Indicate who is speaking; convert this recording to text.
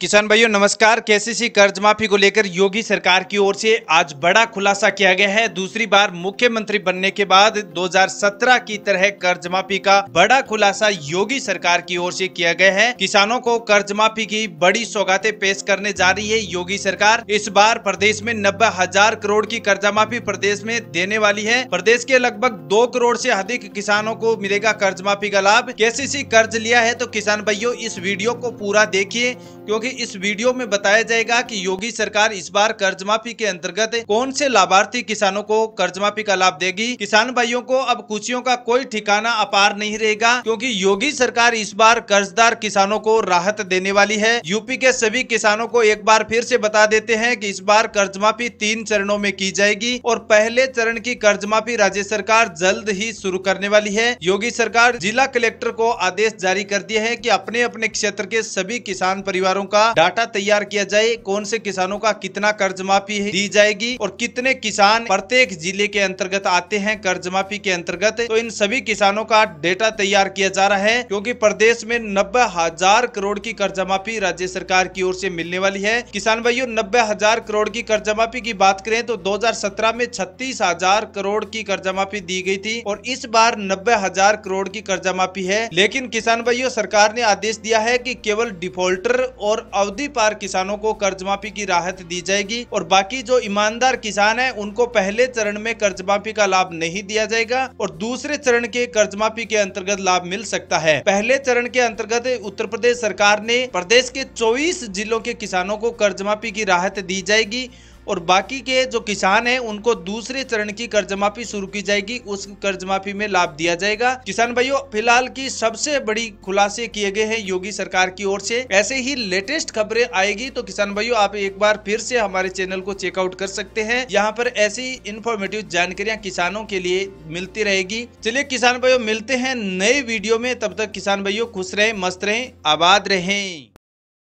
Speaker 1: किसान भाइयों नमस्कार केसीसी कर्ज माफी को लेकर योगी सरकार की ओर से आज बड़ा खुलासा किया गया है दूसरी बार मुख्यमंत्री बनने के बाद 2017 की तरह कर्ज माफी का बड़ा खुलासा योगी सरकार की ओर से किया गया है किसानों को कर्ज माफी की बड़ी सौगातें पेश करने जा रही है योगी सरकार इस बार प्रदेश में नब्बे हजार करोड़ की कर्जा माफी प्रदेश में देने वाली है प्रदेश के लगभग दो करोड़ ऐसी अधिक किसानों को मिलेगा कर्ज माफी का लाभ के कर्ज लिया है तो किसान भाइयों इस वीडियो को पूरा देखिए क्योंकि क्योंकि इस वीडियो में बताया जाएगा कि योगी सरकार इस बार कर्ज माफी के अंतर्गत कौन से लाभार्थी किसानों को कर्ज माफी का लाभ देगी किसान भाइयों को अब कुछियों का कोई ठिकाना अपार नहीं रहेगा क्योंकि योगी सरकार इस बार कर्जदार किसानों को राहत देने वाली है यूपी के सभी किसानों को एक बार फिर से बता देते हैं कि इस बार कर्ज माफी तीन चरणों में की जाएगी और पहले चरण की कर्ज माफी राज्य सरकार जल्द ही शुरू करने वाली है योगी सरकार जिला कलेक्टर को आदेश जारी कर दिए है की अपने अपने क्षेत्र के सभी किसान परिवारों का का डाटा तैयार किया जाए कौन से किसानों का कितना कर्ज माफी दी जाएगी और कितने किसान प्रत्येक जिले के अंतर्गत आते हैं कर्ज माफी के अंतर्गत तो इन सभी किसानों का डेटा तैयार किया जा रहा है क्योंकि प्रदेश में नब्बे हजार करोड़ की कर्ज माफी राज्य सरकार की ओर से मिलने वाली है किसान भाइयों नब्बे हजार करोड़ की कर्ज माफी की बात करें तो 2017 में छत्तीस हजार करोड़ की कर्ज माफी दी गई थी और इस बार नब्बे हजार करोड़ की कर्जा माफी है लेकिन किसान भाइयों सरकार ने आदेश दिया है की केवल डिफॉल्टर और अवधि पार किसानों को कर्ज माफी की राहत दी जाएगी और बाकी जो ईमानदार किसान है उनको पहले चरण में कर्ज माफी का लाभ नहीं दिया जाएगा और दूसरे चरण के कर्ज माफी के अंतर्गत लाभ मिल सकता है पहले चरण के अंतर्गत उत्तर प्रदेश सरकार ने प्रदेश के चौबीस जिलों के किसानों को कर्ज माफी की राहत दी जाएगी और बाकी के जो किसान हैं उनको दूसरे चरण की कर्ज माफी शुरू की जाएगी उस कर्ज माफी में लाभ दिया जाएगा किसान भाइयों फिलहाल की सबसे बड़ी खुलासे किए गए हैं योगी सरकार की ओर से ऐसे ही लेटेस्ट खबरें आएगी तो किसान भाइयों आप एक बार फिर से हमारे चैनल को चेकआउट कर सकते हैं यहाँ पर ऐसी इन्फॉर्मेटिव जानकारियाँ किसानों के लिए मिलती रहेगी चलिए किसान भाइयों मिलते हैं नए वीडियो में तब तक किसान भाइयों खुश रहे मस्त रहे आबाद रहें